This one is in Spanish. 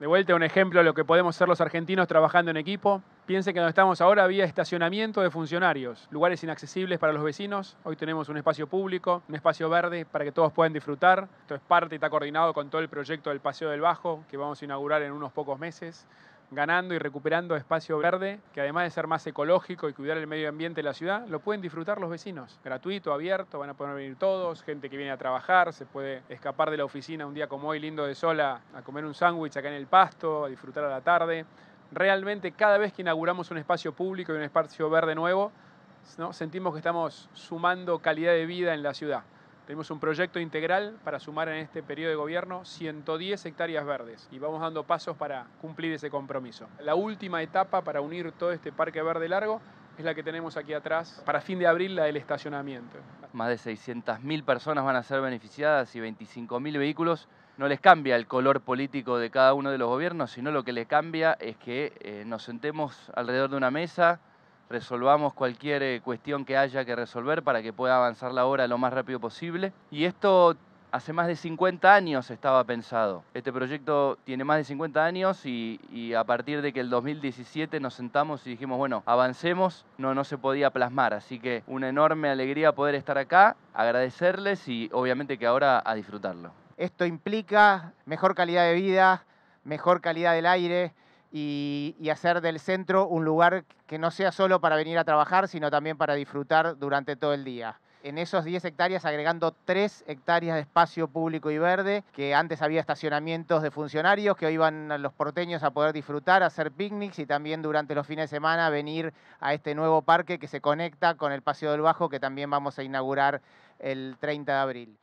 De vuelta un ejemplo de lo que podemos ser los argentinos trabajando en equipo. Piensen que donde estamos ahora había estacionamiento de funcionarios, lugares inaccesibles para los vecinos. Hoy tenemos un espacio público, un espacio verde para que todos puedan disfrutar. Esto es parte y está coordinado con todo el proyecto del Paseo del Bajo que vamos a inaugurar en unos pocos meses ganando y recuperando espacio verde, que además de ser más ecológico y cuidar el medio ambiente de la ciudad, lo pueden disfrutar los vecinos. Gratuito, abierto, van a poder venir todos, gente que viene a trabajar, se puede escapar de la oficina un día como hoy, lindo de sola, a, comer un sándwich acá en el pasto, a disfrutar a la tarde. Realmente cada vez que inauguramos un espacio público y un espacio verde nuevo, sentimos que estamos sumando calidad de vida en la ciudad. Tenemos un proyecto integral para sumar en este periodo de gobierno 110 hectáreas verdes y vamos dando pasos para cumplir ese compromiso. La última etapa para unir todo este parque verde largo es la que tenemos aquí atrás para fin de abril, la del estacionamiento. Más de 600.000 personas van a ser beneficiadas y 25.000 vehículos. No les cambia el color político de cada uno de los gobiernos, sino lo que les cambia es que eh, nos sentemos alrededor de una mesa, resolvamos cualquier eh, cuestión que haya que resolver para que pueda avanzar la obra lo más rápido posible. Y esto hace más de 50 años estaba pensado. Este proyecto tiene más de 50 años y, a partir de que el 2017 nos sentamos y dijimos, bueno, avancemos, no, no se podía plasmar. Así que una enorme alegría poder estar acá, agradecerles y obviamente que ahora a disfrutarlo. Esto implica mejor calidad de vida, mejor calidad del aire, y, hacer del centro un lugar que no sea solo para venir a trabajar, sino también para disfrutar durante todo el día. En esos 10 hectáreas agregando 3 hectáreas de espacio público y verde, que antes había estacionamientos de funcionarios, que hoy van los porteños a poder disfrutar, hacer picnics y también durante los fines de semana venir a este nuevo parque que se conecta con el Paseo del Bajo, que también vamos a inaugurar el 30 de abril.